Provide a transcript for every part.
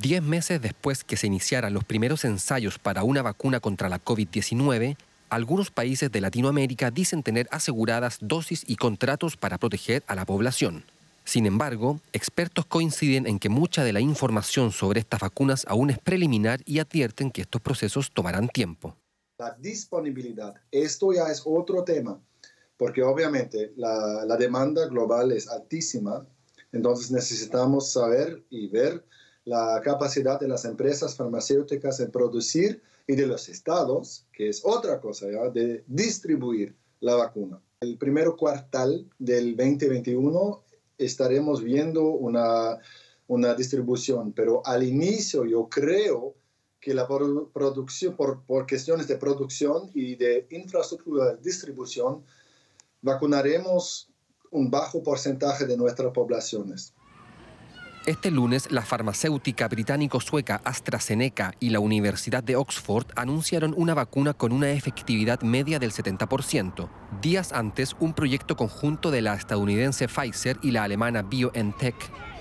Diez meses después que se iniciaran los primeros ensayos para una vacuna contra la COVID-19, algunos países de Latinoamérica dicen tener aseguradas dosis y contratos para proteger a la población. Sin embargo, expertos coinciden en que mucha de la información sobre estas vacunas aún es preliminar y advierten que estos procesos tomarán tiempo. La disponibilidad, esto ya es otro tema, porque obviamente la, demanda global es altísima, entonces necesitamos saber y ver la capacidad de las empresas farmacéuticas en producir y de los estados, que es otra cosa, de distribuir la vacuna. El primer cuartal del 2021 estaremos viendo una, distribución, pero al inicio yo creo que la producción, por, por, cuestiones de producción y de infraestructura de distribución, vacunaremos un bajo porcentaje de nuestras poblaciones. Este lunes, la farmacéutica británico-sueca AstraZeneca y la Universidad de Oxford anunciaron una vacuna con una efectividad media del 70%. Días antes, un proyecto conjunto de la estadounidense Pfizer y la alemana BioNTech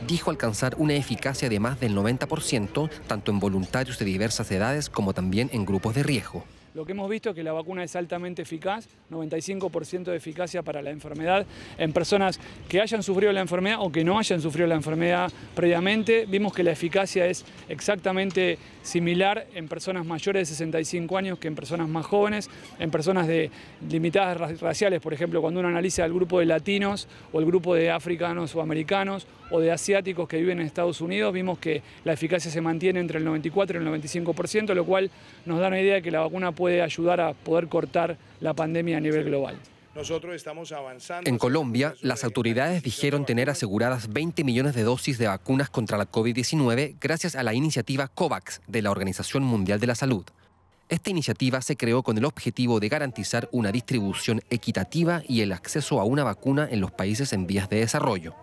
dijo alcanzar una eficacia de más del 90%, tanto en voluntarios de diversas edades como también en grupos de riesgo. Lo que hemos visto es que la vacuna es altamente eficaz, 95% de eficacia para la enfermedad en personas que hayan sufrido la enfermedad o que no hayan sufrido la enfermedad previamente. Vimos que la eficacia es exactamente similar en personas mayores de 65 años que en personas más jóvenes, en personas de limitadas raciales, por ejemplo, cuando uno analiza el grupo de latinos o el grupo de africanos o americanos o de asiáticos que viven en Estados Unidos, vimos que la eficacia se mantiene entre el 94 y el 95%, lo cual nos da una idea de que la vacuna puede ayudar a poder cortar la pandemia a nivel global. En Colombia, las autoridades dijeron tener aseguradas 20 millones de dosis de vacunas contra la COVID-19 gracias a la iniciativa COVAX de la Organización Mundial de la Salud. Esta iniciativa se creó con el objetivo de garantizar una distribución equitativa y el acceso a una vacuna en los países en vías de desarrollo.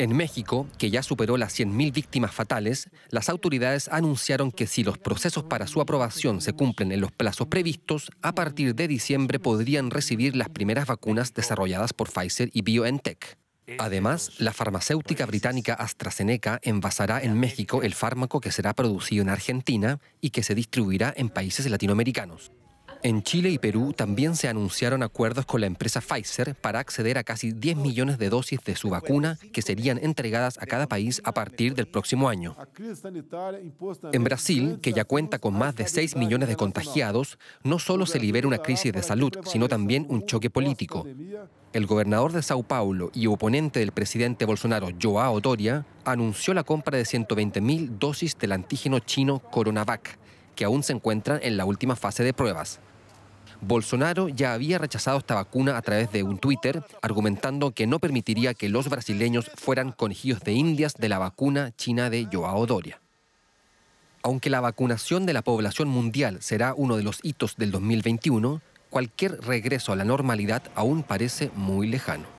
En México, que ya superó las 100.000 víctimas fatales, las autoridades anunciaron que si los procesos para su aprobación se cumplen en los plazos previstos, a partir de diciembre podrían recibir las primeras vacunas desarrolladas por Pfizer y BioNTech. Además, la farmacéutica británica AstraZeneca envasará en México el fármaco que será producido en Argentina y que se distribuirá en países latinoamericanos. En Chile y Perú también se anunciaron acuerdos con la empresa Pfizer para acceder a casi 10 millones de dosis de su vacuna que serían entregadas a cada país a partir del próximo año. En Brasil, que ya cuenta con más de 6 millones de contagiados, no solo se libera una crisis de salud, sino también un choque político. El gobernador de Sao Paulo y oponente del presidente Bolsonaro, Joao Doria, anunció la compra de 120.000 dosis del antígeno chino Coronavac que aún se encuentran en la última fase de pruebas. Bolsonaro ya había rechazado esta vacuna a través de un Twitter, argumentando que no permitiría que los brasileños fueran conejillos de indias de la vacuna china de Joao Doria. Aunque la vacunación de la población mundial será uno de los hitos del 2021, cualquier regreso a la normalidad aún parece muy lejano.